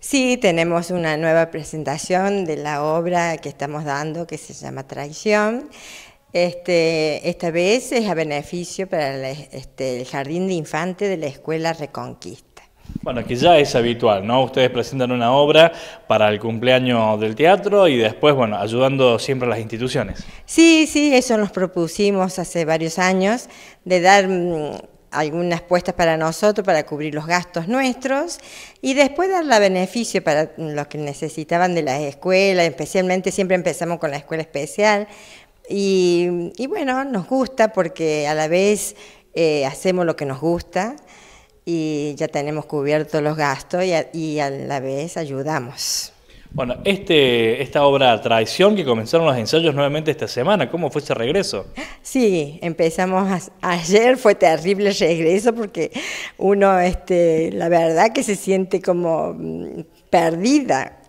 Sí, tenemos una nueva presentación de la obra que estamos dando que se llama Traición. Este, esta vez es a beneficio para este, el, Jardín de Infante de la Escuela Reconquista. Bueno, que ya es habitual, ¿no? Ustedes presentan una obra para el cumpleaños del teatro y después, bueno, ayudando siempre a las instituciones. Sí, sí, eso nos propusimos hace varios años, de dar mm, algunas puestas para nosotros, para cubrir los gastos nuestros, y después dar beneficio para los que necesitaban de la escuela, especialmente siempre empezamos con la escuela especial, y, bueno, nos gusta porque a la vez eh, hacemos lo que nos gusta y ya tenemos cubiertos los gastos y y a la vez ayudamos. Bueno, este, esta obra Traición que comenzaron los ensayos nuevamente esta semana, ¿cómo fue ese regreso? Sí, empezamos ayer, fue terrible el regreso porque uno, este, la verdad que se siente como mm, perdida,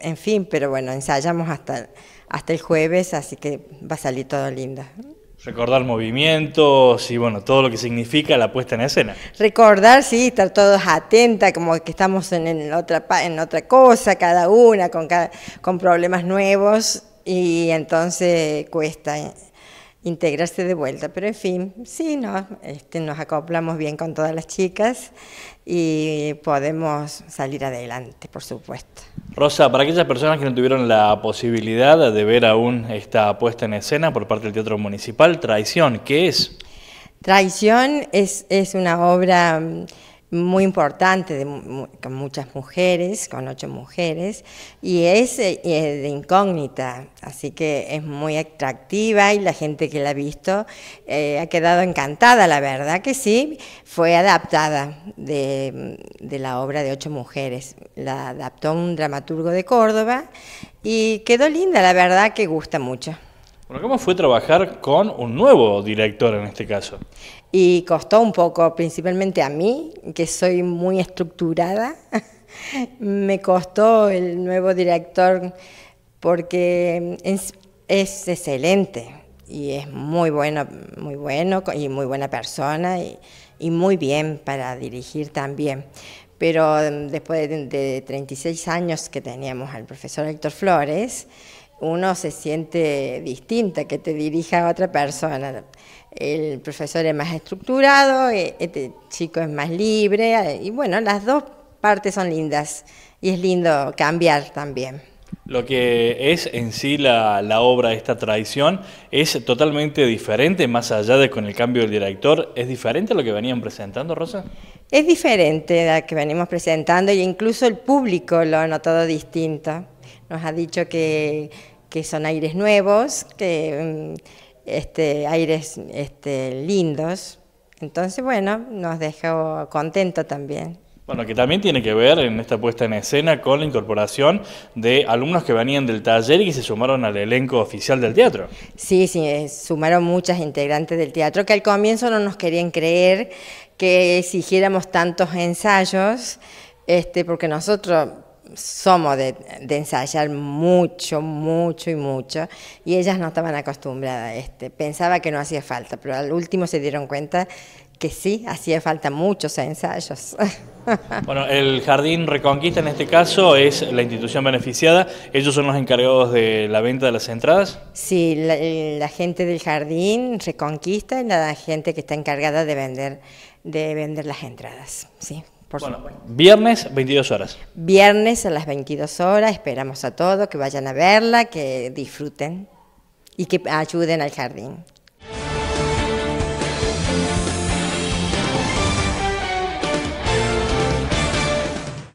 en fin, pero bueno, ensayamos hasta, hasta el jueves, así que va a salir todo lindo. Recordar movimientos y bueno, todo lo que significa la puesta en escena. Recordar, sí, estar todos atentos, como que estamos en, en, otra, en otra cosa, cada una, con, con problemas nuevos y entonces cuesta eh, integrarse de vuelta. Pero en fin, sí, no, este, nos acoplamos bien con todas las chicas y podemos salir adelante, por supuesto. Rosa, para aquellas personas que no tuvieron la posibilidad de ver aún esta puesta en escena por parte del Teatro Municipal, Traición, ¿qué es? Traición es, es una obra mm, muy importante con muchas mujeres, con ocho mujeres, eh, y es, de incógnita, así que es muy atractiva y la gente que la ha visto eh, ha quedado encantada, la verdad que sí, fue adaptada de la obra de ocho mujeres, la adaptó un dramaturgo de Córdoba y quedó linda, la verdad que gusta mucho. ¿cómo fue trabajar con un nuevo director en este caso? Y costó un poco, principalmente a mí, que soy muy estructurada. Me costó el nuevo director porque es, excelente y es muy bueno, muy bueno y muy buena persona y, muy bien para dirigir también. Pero después de, 36 años que teníamos al profesor Héctor Flores, uno se siente distinta, que te dirija a otra persona. El profesor es más estructurado, e-, este chico es más libre, eh, y bueno, las dos partes son lindas y es lindo cambiar también. Lo que es en sí la, la, obra, esta traición, es totalmente diferente, más allá de con el cambio del director. ¿Es diferente a lo que venían presentando, Rosa? Es diferente a lo que venimos presentando e incluso el público lo ha notado distinto nos ha dicho que, son aires nuevos, que mm, este, aires este, lindos. Entonces, bueno, nos dejó contento también. Bueno, que también tiene que ver en esta puesta en escena con la incorporación de alumnos que venían del taller y que se sumaron al elenco oficial del teatro. Sí, sí, eh, sumaron muchas integrantes del teatro que al comienzo no nos querían creer que exigiéramos tantos ensayos, este, porque nosotros somos de, ensayar mucho, mucho y mucho, y ellas no estaban acostumbradas. Este, pensaba que no hacía falta, pero al último se dieron cuenta que sí, hacía falta muchos ensayos. Bueno, el Jardín Reconquista en este caso es la institución beneficiada. ¿Ellos son los encargados de la venta de las entradas? Sí, la, gente del Jardín Reconquista es la gente que está encargada de vender, de vender las entradas, sí. Viernes, 22 horas. Viernes a las 22 horas, esperamos a todos que vayan a verla, que disfruten y que ayuden al jardín.